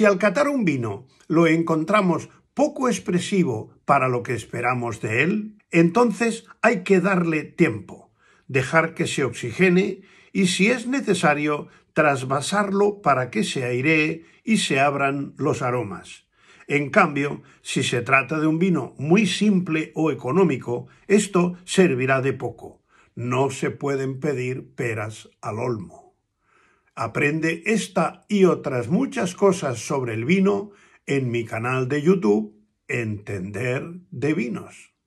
Si al catar un vino lo encontramos poco expresivo para lo que esperamos de él, entonces hay que darle tiempo, dejar que se oxigene y si es necesario, trasvasarlo para que se airee y se abran los aromas. En cambio, si se trata de un vino muy simple o económico, esto servirá de poco. No se pueden pedir peras al olmo. Aprende esta y otras muchas cosas sobre el vino en mi canal de YouTube Entender de Vinos.